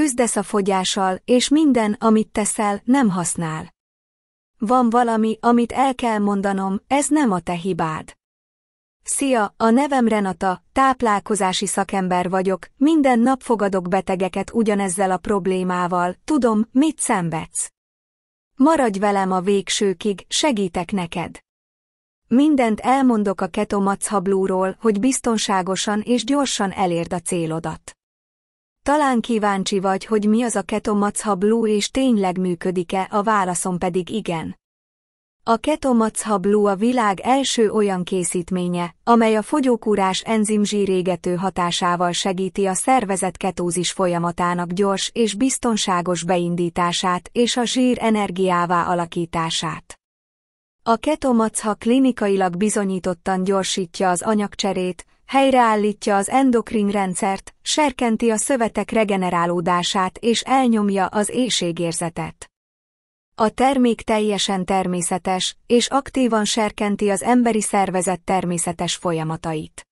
küzdesz a fogyással, és minden, amit teszel, nem használ. Van valami, amit el kell mondanom, ez nem a te hibád. Szia, a nevem Renata, táplálkozási szakember vagyok, minden nap fogadok betegeket ugyanezzel a problémával, tudom, mit szenvedsz. Maradj velem a végsőkig, segítek neked. Mindent elmondok a ketomachablúról, hogy biztonságosan és gyorsan elérd a célodat. Talán kíváncsi vagy, hogy mi az a Ketomacha Blue és tényleg működik-e, a válaszom pedig igen. A Ketomacha Blue a világ első olyan készítménye, amely a fogyókúrás enzimzsírégető hatásával segíti a szervezet ketózis folyamatának gyors és biztonságos beindítását és a zsír energiává alakítását. A ketomacha klinikailag bizonyítottan gyorsítja az anyagcserét, helyreállítja az endokrin rendszert, serkenti a szövetek regenerálódását és elnyomja az éjségérzetet. A termék teljesen természetes, és aktívan serkenti az emberi szervezet természetes folyamatait.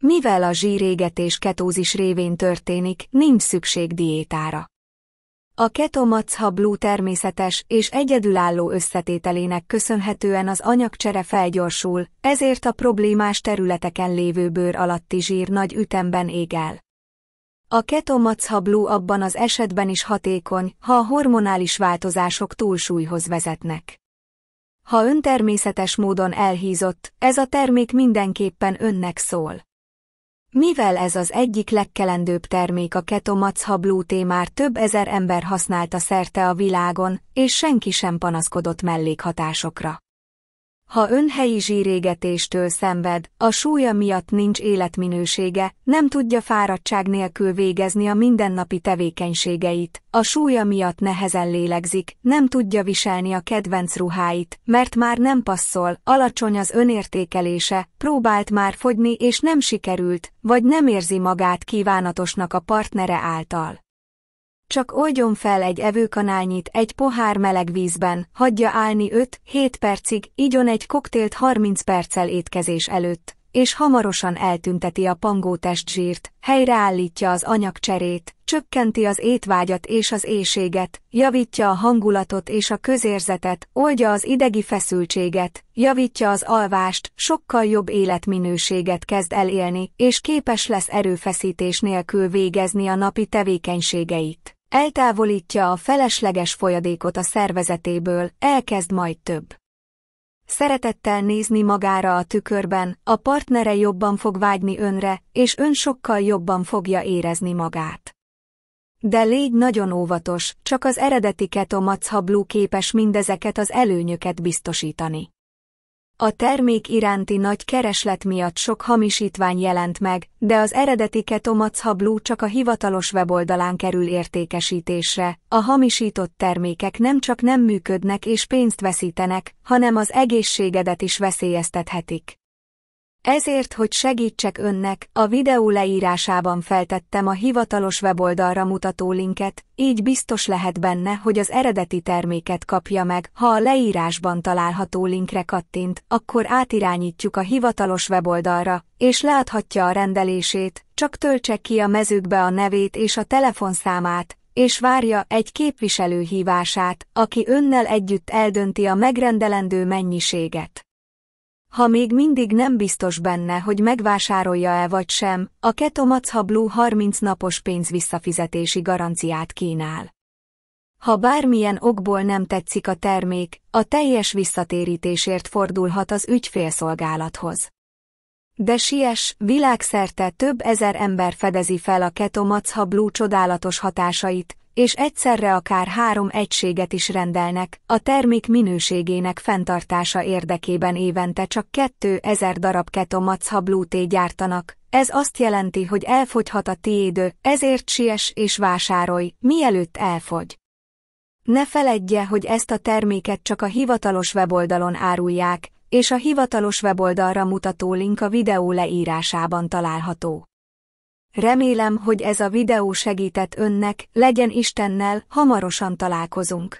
Mivel a zsírégetés ketózis révén történik, nincs szükség diétára. A ketomacha blue természetes és egyedülálló összetételének köszönhetően az anyagcsere felgyorsul, ezért a problémás területeken lévő bőr alatti zsír nagy ütemben ég el. A ketomacha blue abban az esetben is hatékony, ha a hormonális változások túlsúlyhoz vezetnek. Ha ön természetes módon elhízott, ez a termék mindenképpen önnek szól. Mivel ez az egyik legkelendőbb termék a ketomacha blúté már több ezer ember használta szerte a világon, és senki sem panaszkodott mellékhatásokra. Ha ön helyi zsírégetéstől szenved, a súlya miatt nincs életminősége, nem tudja fáradtság nélkül végezni a mindennapi tevékenységeit, a súlya miatt nehezen lélegzik, nem tudja viselni a kedvenc ruháit, mert már nem passzol, alacsony az önértékelése, próbált már fogyni és nem sikerült, vagy nem érzi magát kívánatosnak a partnere által. Csak oldjon fel egy evőkanálnyit egy pohár meleg vízben, hagyja állni 5-7 percig, igyon egy koktélt 30 perccel étkezés előtt, és hamarosan eltünteti a pangó testzsírt, helyreállítja az anyagcserét, csökkenti az étvágyat és az éjséget, javítja a hangulatot és a közérzetet, oldja az idegi feszültséget, javítja az alvást, sokkal jobb életminőséget kezd elélni, és képes lesz erőfeszítés nélkül végezni a napi tevékenységeit. Eltávolítja a felesleges folyadékot a szervezetéből, elkezd majd több. Szeretettel nézni magára a tükörben, a partnere jobban fog vágyni önre, és ön sokkal jobban fogja érezni magát. De légy nagyon óvatos, csak az eredeti blue képes mindezeket az előnyöket biztosítani. A termék iránti nagy kereslet miatt sok hamisítvány jelent meg, de az eredeti Ketomacha Blue csak a hivatalos weboldalán kerül értékesítésre. A hamisított termékek nem csak nem működnek és pénzt veszítenek, hanem az egészségedet is veszélyeztethetik. Ezért, hogy segítsek önnek, a videó leírásában feltettem a hivatalos weboldalra mutató linket, így biztos lehet benne, hogy az eredeti terméket kapja meg, ha a leírásban található linkre kattint, akkor átirányítjuk a hivatalos weboldalra, és láthatja a rendelését, csak töltse ki a mezőkbe a nevét és a telefonszámát, és várja egy képviselő hívását, aki önnel együtt eldönti a megrendelendő mennyiséget. Ha még mindig nem biztos benne, hogy megvásárolja-e vagy sem, a Ketomacha Blue 30 napos pénzvisszafizetési garanciát kínál. Ha bármilyen okból nem tetszik a termék, a teljes visszatérítésért fordulhat az ügyfélszolgálathoz. De Sies, világszerte több ezer ember fedezi fel a Ketomacha Blue csodálatos hatásait, és egyszerre akár három egységet is rendelnek, a termék minőségének fenntartása érdekében évente csak 2000 darab ketomacha blúté gyártanak, ez azt jelenti, hogy elfogyhat a tiédő, ezért siess és vásárolj, mielőtt elfogy. Ne feledje, hogy ezt a terméket csak a hivatalos weboldalon árulják, és a hivatalos weboldalra mutató link a videó leírásában található. Remélem, hogy ez a videó segített önnek, legyen Istennel, hamarosan találkozunk.